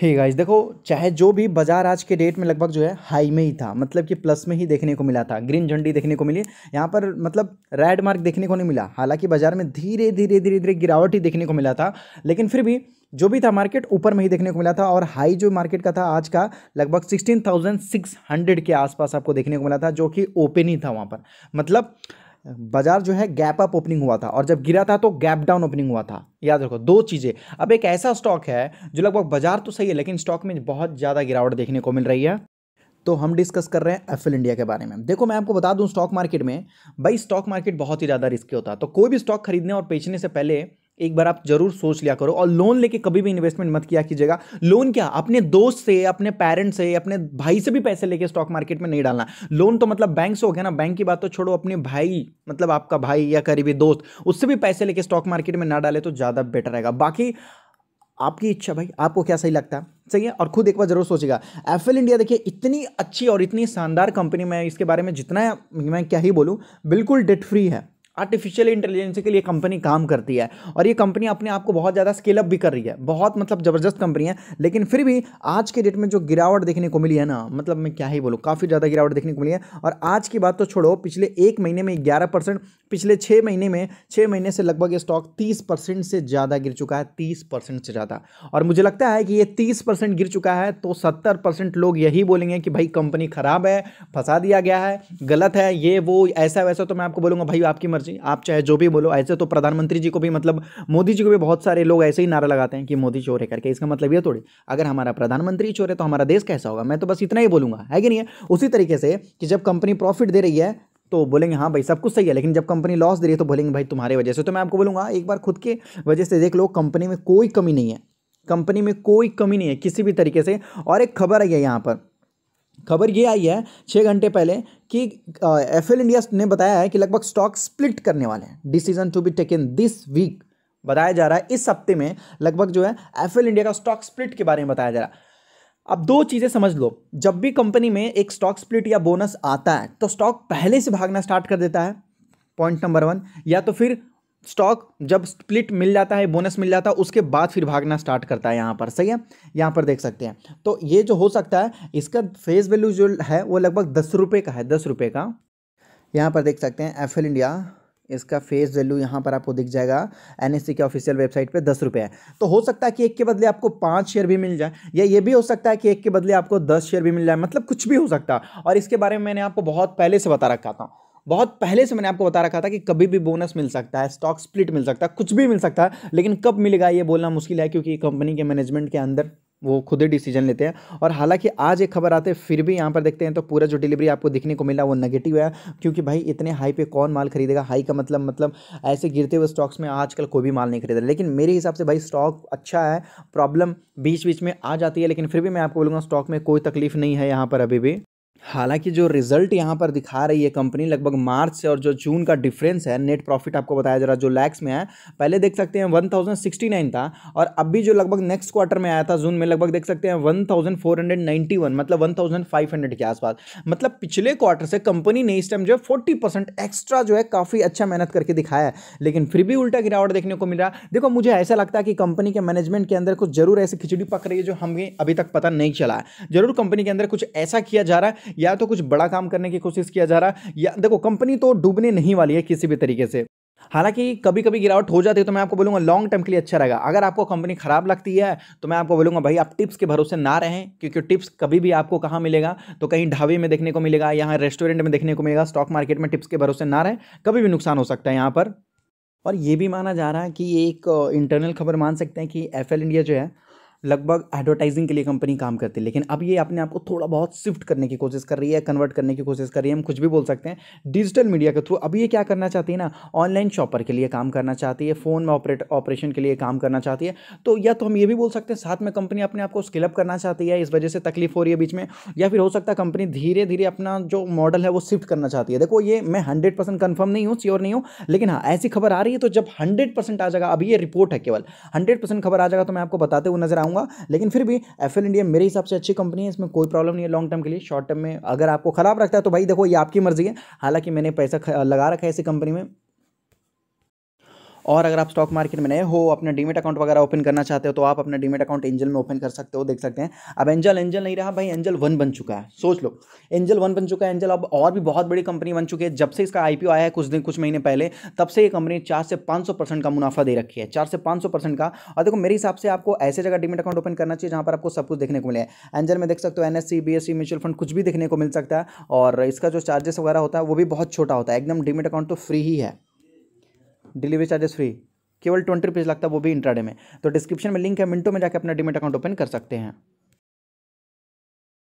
hey guys देखो चाहे जो भी बाजार आज के डेट में लगभग जो है हाई में ही था मतलब कि प्लस में ही देखने को मिला था ग्रीन झंडी देखने को मिली यहाँ पर मतलब रेड मार्क देखने को नहीं मिला हालांकि बाजार में धीरे धीरे धीरे धीरे गिरावट ही देखने को मिला था लेकिन फिर भी जो भी था मार्केट ऊपर में ही देखने को मिला था और हाई जो मार्केट का था आज का लगभग सिक्सटीन के आसपास आपको देखने को मिला था जो कि ओपन ही था वहाँ पर मतलब बाजार जो है गैप अप ओपनिंग हुआ था और जब गिरा था तो गैप डाउन ओपनिंग हुआ था याद रखो दो चीज़ें अब एक ऐसा स्टॉक है जो लगभग बाजार तो सही है लेकिन स्टॉक में बहुत ज़्यादा गिरावट देखने को मिल रही है तो हम डिस्कस कर रहे हैं एफएल इंडिया के बारे में देखो मैं आपको बता दूं स्टॉक मार्केट में भाई स्टॉक मार्केट बहुत ही ज़्यादा रिस्की होता है तो कोई भी स्टॉक खरीदने और बेचने से पहले एक बार आप जरूर सोच लिया करो और लोन लेके कभी भी इन्वेस्टमेंट मत किया कीजिएगा लोन क्या अपने दोस्त से अपने पेरेंट्स से अपने भाई से भी पैसे लेके स्टॉक मार्केट में नहीं डालना लोन तो मतलब बैंक से हो गया ना बैंक की बात तो छोड़ो अपने भाई मतलब आपका भाई या करीबी दोस्त उससे भी पैसे लेके स्टॉक मार्केट में ना डाले तो ज़्यादा बेटर रहेगा बाकी आपकी इच्छा भाई आपको क्या सही लगता है सही है और खुद एक बार जरूर सोचेगा एफएल इंडिया देखिए इतनी अच्छी और इतनी शानदार कंपनी में इसके बारे में जितना मैं क्या ही बोलूँ बिल्कुल डेट फ्री है आर्टिफिशियल इंटेलिजेंस के लिए कंपनी काम करती है और ये कंपनी अपने आप को बहुत ज़्यादा स्केलअप भी कर रही है बहुत मतलब ज़बरदस्त कंपनी है लेकिन फिर भी आज के डेट में जो गिरावट देखने को मिली है ना मतलब मैं क्या ही बोलूँ काफ़ी ज़्यादा गिरावट देखने को मिली है और आज की बात तो छोड़ो पिछले एक महीने में ग्यारह परसेंट पिछले छः महीने में छः महीने से लगभग ये स्टॉक तीस परसेंट से ज़्यादा गिर चुका है तीस परसेंट से ज़्यादा और मुझे लगता है कि ये तीस परसेंट गिर चुका है तो सत्तर परसेंट लोग यही बोलेंगे कि भाई कंपनी ख़राब है फंसा दिया गया है गलत है ये वो ऐसा वैसा तो मैं आपको बोलूँगा भाई आपकी मर्जी आप चाहे जो भी बोलो ऐसे तो प्रधानमंत्री जी को भी मतलब मोदी जी को भी बहुत सारे लोग ऐसे ही नारा लगाते हैं कि मोदी चोर है करके इसका मतलब ये थोड़ी अगर हमारा प्रधानमंत्री चोर है तो हमारा देश कैसा होगा मैं तो बस इतना ही बोलूँगा है कि नहीं है उसी तरीके से कि जब कंपनी प्रॉफिट दे रही है तो बोलेंगे हाँ भाई सब कुछ सही है लेकिन जब कंपनी लॉस दे रही है तो बोलेंगे भाई तुम्हारी वजह से तो मैं आपको बोलूँगा एक बार खुद के वजह से देख लो कंपनी में कोई कमी नहीं है कंपनी में कोई कमी नहीं है किसी भी तरीके से और एक खबर आई है यहाँ पर खबर ये आई है छः घंटे पहले कि एफ एल इंडिया ने बताया है कि लगभग स्टॉक स्प्लिट करने वाले हैं decision to be taken this week बताया जा रहा है इस हफ्ते में लगभग जो है एफ एल इंडिया का स्टॉक स्प्लिट के बारे में बताया जा रहा है अब दो चीज़ें समझ लो जब भी कंपनी में एक स्टॉक स्प्लिट या बोनस आता है तो स्टॉक पहले से भागना स्टार्ट कर देता है पॉइंट नंबर वन या तो फिर स्टॉक जब स्प्लिट मिल जाता है बोनस मिल जाता है उसके बाद फिर भागना स्टार्ट करता है यहाँ पर सही है यहाँ पर देख सकते हैं तो ये जो हो सकता है इसका फेस वैल्यू जो है वो लगभग दस रुपये का है दस रुपये का यहाँ पर देख सकते हैं एफ इंडिया इसका फेस वैल्यू यहाँ पर आपको दिख जाएगा एन के ऑफिशियल वेबसाइट पर दस रुपये है तो हो सकता है कि एक के बदले आपको पाँच शेयर भी मिल जाए या ये भी हो सकता है कि एक के बदले आपको दस शेयर भी मिल जाए मतलब कुछ भी हो सकता है और इसके बारे में मैंने आपको बहुत पहले से बता रखा था बहुत पहले से मैंने आपको बता रखा था कि कभी भी बोनस मिल सकता है स्टॉक स्प्लिट मिल सकता है कुछ भी मिल सकता है लेकिन कब मिलेगा ये बोलना मुश्किल है क्योंकि कंपनी के मैनेजमेंट के अंदर वो खुद ही डिसीजन लेते हैं और हालांकि आज एक खबर आते फिर भी यहाँ पर देखते हैं तो पूरा जो डिलीवरी आपको दिखने को मिला वो नेगेटिव है क्योंकि भाई इतने हाई पे कौन माल खरीदेगा हाई का मतलब मतलब ऐसे गिरते हुए स्टॉक्स में आजकल कोई भी माल नहीं खरीदा लेकिन मेरे हिसाब से भाई स्टॉक अच्छा है प्रॉब्लम बीच बीच में आ जाती है लेकिन फिर भी मैं आपको बोलूँगा स्टॉक में कोई तकलीफ नहीं है यहाँ पर अभी भी हालांकि जो रिजल्ट यहाँ पर दिखा रही है कंपनी लगभग मार्च से और जो जून का डिफरेंस है नेट प्रॉफिट आपको बताया जा रहा है जो लैक्स में है पहले देख सकते हैं वन थाउजेंड सिक्सटी नाइन था और अभी जो लगभग नेक्स्ट क्वार्टर में आया था जून में लगभग देख सकते हैं one thousand four hundred ninety one मतलब वन थाउजेंड फाइव हंड्रेड के आसपास मतलब पिछले क्वार्टर से कंपनी ने इस टाइम जो है फोर्टी परसेंट एक्स्ट्रा जो है काफ़ी अच्छा मेहनत करके दिखाया है लेकिन फिर भी उल्टा गिरावट देखने को मिल रहा है देखो मुझे ऐसा लगता है कि कंपनी के मैनेजमेंट के अंदर कुछ जरूर ऐसी खिचड़ी पक रही है जो हमें अभी तक पता नहीं चला है जरूर कंपनी के अंदर कुछ ऐसा किया जा रहा है या तो कुछ बड़ा काम करने की कोशिश किया जा रहा है या देखो कंपनी तो डूबने नहीं वाली है किसी भी तरीके से हालांकि कभी कभी गिरावट हो जाती है तो मैं आपको बोलूँगा लॉन्ग टर्म के लिए अच्छा रहेगा अगर आपको कंपनी खराब लगती है तो मैं आपको बोलूँगा भाई आप टिप्स के भरोसे ना रहें क्योंकि टिप्स कभी भी आपको कहाँ मिलेगा तो कहीं ढाबे में देखने को मिलेगा यहाँ रेस्टोरेंट में देखने को मिलेगा स्टॉक मार्केट में टिप्स के भरोसे ना रहें कभी भी नुकसान हो सकता है यहाँ पर और ये भी माना जा रहा है कि एक इंटरनल खबर मान सकते हैं कि एफ इंडिया जो है लगभग एडवर्टाइजिंग के लिए कंपनी काम करती है लेकिन अब ये अपने आप को थोड़ा बहुत शिफ्ट करने की कोशिश कर रही है कन्वर्ट करने की कोशिश कर रही है हम कुछ भी बोल सकते हैं डिजिटल मीडिया के थ्रू अब ये क्या करना चाहती है ना ऑनलाइन शॉपर के लिए काम करना चाहती है फ़ोन में ऑपरेट ऑपरेशन के लिए काम करना चाहती है तो या तो हम ये भी बोल सकते हैं साथ में कंपनी अपने आप को स्किलअप करना चाहती है इस वजह से तकलीफ हो रही है बीच में या फिर हो सकता है कंपनी धीरे धीरे अपना जो मॉडल है वो शिफ्ट करना चाहती है देखो ये मैं हंड्रेड परसेंट कन्फर्म नहीं हूँ श्योर नहीं हूँ लेकिन हाँ ऐसी खबर आ रही है तो जब हंड्रेड परसेंट आ जाएगा अभी ये रिपोर्ट है केवल हंड्रेड परसेंट खबर आ जाएगा तो मैं आपको बताते हुए नजर आऊँ बताऊंगा लेकिन फिर भी एफ इंडिया मेरे हिसाब से अच्छी कंपनी है इसमें कोई प्रॉब्लम नहीं है लॉन्ग टर्म के लिए शॉर्ट टर्म में अगर आपको खराब रखता है तो भाई देखो ये आपकी मर्जी है हालांकि मैंने पैसा लगा रखा है ऐसी कंपनी में और अगर आप स्टॉक मार्केट में नए हो अपने डीमेट अकाउंट वगैरह ओपन करना चाहते हो तो आप अपना डीमेट अकाउंट एंजल में ओपन कर सकते हो देख सकते हैं अब एंजल एंजल नहीं रहा भाई एंजल वन बन चुका है सोच लो एंजल वन बन चुका है एंजल अब और भी बहुत बड़ी कंपनी बन चुकी है जब से इसका आईपीओ आया है कुछ दिन कुछ महीने पहले तब से ये कंपनी चार से पाँच का मुनाफा दे रखी है चार से पाँच का और देखो मेरे हिसाब से आपको ऐसे जगह डीमेट अकाउंट ओपन करना चाहिए जहाँ पर आपको सब कुछ देखने को मिले एंजल में देख सकते हो एन एस म्यूचुअल फंड कुछ भी देखने को मिल सकता है और इसका जो चार्जेस वगैरह होता है वो भी बहुत छोटा होता है एकदम डीमेट अकाउंट तो फ्री ही है डिलीवरी चार्जेस फ्री केवल ट्वेंटी रुपीज़ लगता है वो भी इंट्राडे में तो डिस्क्रिप्शन में लिंक है मिनटों में जाकर अपना डिमेट अकाउंट ओपन कर सकते हैं